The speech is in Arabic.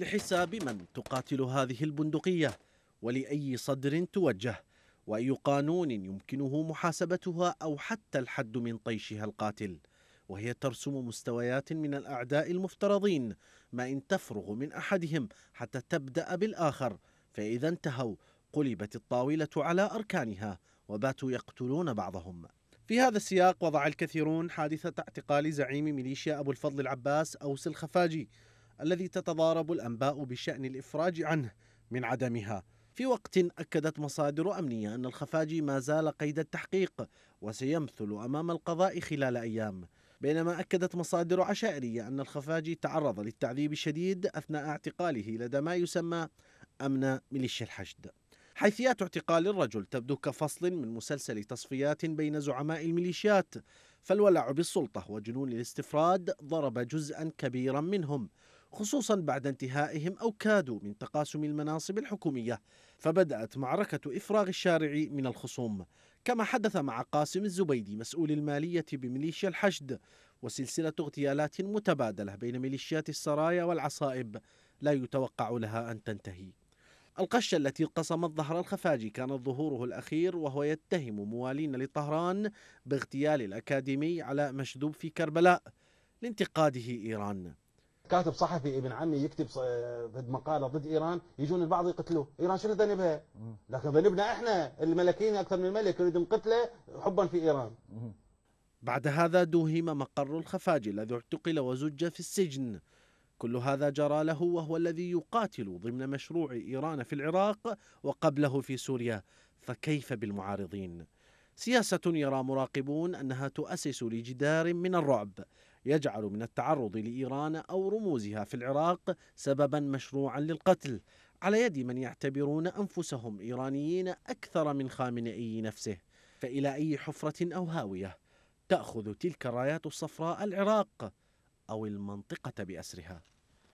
لحساب من تقاتل هذه البندقية ولأي صدر توجه وأي قانون يمكنه محاسبتها أو حتى الحد من طيشها القاتل وهي ترسم مستويات من الأعداء المفترضين ما إن تفرغ من أحدهم حتى تبدأ بالآخر فإذا انتهوا قلبت الطاولة على أركانها وباتوا يقتلون بعضهم في هذا السياق وضع الكثيرون حادثة اعتقال زعيم ميليشيا أبو الفضل العباس أوس الخفاجي الذي تتضارب الأنباء بشأن الإفراج عنه من عدمها في وقت أكدت مصادر أمنية أن الخفاجي ما زال قيد التحقيق وسيمثل أمام القضاء خلال أيام بينما أكدت مصادر عشائرية أن الخفاجي تعرض للتعذيب الشديد أثناء اعتقاله لدى ما يسمى أمن ميليشيا الحشد حيثيات اعتقال الرجل تبدو كفصل من مسلسل تصفيات بين زعماء الميليشيات فالولع بالسلطة وجنون الاستفراد ضرب جزءا كبيرا منهم خصوصا بعد انتهائهم أو كادوا من تقاسم المناصب الحكومية فبدأت معركة إفراغ الشارع من الخصوم كما حدث مع قاسم الزبيدي مسؤول المالية بميليشيا الحشد وسلسلة اغتيالات متبادلة بين ميليشيات السرايا والعصائب لا يتوقع لها أن تنتهي القشة التي قصمت ظهر الخفاجي كان ظهوره الأخير وهو يتهم موالين لطهران باغتيال الأكاديمي علاء مشدوب في كربلاء لانتقاده إيران كاتب صحفي ابن عمي يكتب آه، مقاله ضد ايران يجون البعض يقتلوه، ايران شنو ذنبها؟ لكن ذنبنا احنا الملكين اكثر من الملك يريد نقتله حبا في ايران. بعد هذا دوهم مقر الخفاجي الذي اعتقل وزج في السجن. كل هذا جرى له وهو الذي يقاتل ضمن مشروع ايران في العراق وقبله في سوريا، فكيف بالمعارضين؟ سياسة يرى مراقبون أنها تؤسس لجدار من الرعب يجعل من التعرض لإيران أو رموزها في العراق سببا مشروعا للقتل على يد من يعتبرون أنفسهم إيرانيين أكثر من خامنئي نفسه فإلى أي حفرة أو هاوية تأخذ تلك الرايات الصفراء العراق أو المنطقة بأسرها